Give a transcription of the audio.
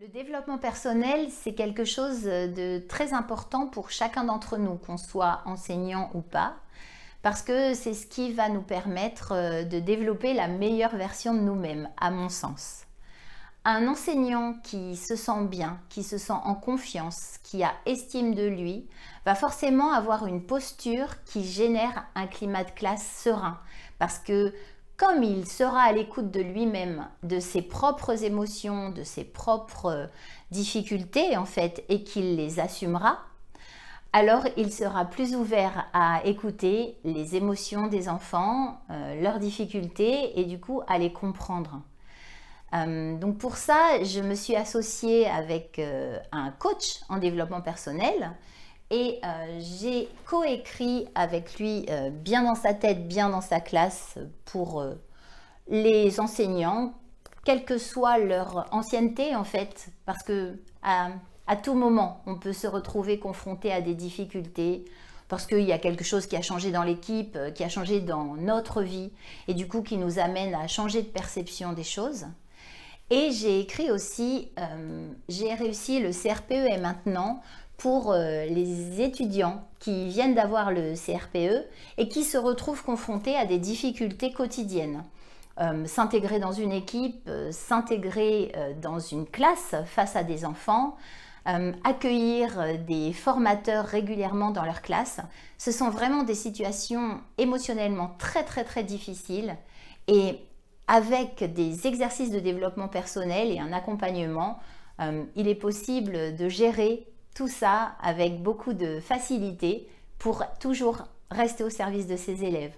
Le développement personnel, c'est quelque chose de très important pour chacun d'entre nous, qu'on soit enseignant ou pas, parce que c'est ce qui va nous permettre euh, de développer la meilleure version de nous-mêmes, à mon sens. Un enseignant qui se sent bien, qui se sent en confiance, qui a estime de lui, va forcément avoir une posture qui génère un climat de classe serein, parce que comme il sera à l'écoute de lui-même, de ses propres émotions, de ses propres euh, difficultés en fait, et qu'il les assumera, alors il sera plus ouvert à écouter les émotions des enfants, euh, leurs difficultés et du coup à les comprendre. Euh, donc pour ça, je me suis associée avec un coach en développement personnel et euh, j'ai coécrit avec lui euh, bien dans sa tête, bien dans sa classe pour euh, les enseignants, quelle que soit leur ancienneté en fait, parce que à, tout moment, on peut se retrouver confronté à des difficultés, parce qu'il y a quelque chose qui a changé dans l'équipe, qui a changé dans notre vie, et du coup qui nous amène à changer de perception des choses. Et j'ai écrit aussi, j'ai réussi le CRPE et maintenant, pour euh, les étudiants qui viennent d'avoir le CRPE et qui se retrouvent confrontés à des difficultés quotidiennes. Euh, s'intégrer dans une équipe, euh, s'intégrer dans une classe face à des enfants, accueillir des formateurs régulièrement dans leur classe, ce sont vraiment des situations émotionnellement très très très difficiles et avec des exercices de développement personnel et un accompagnement, il est possible de gérer tout ça avec beaucoup de facilité pour toujours rester au service de ses élèves.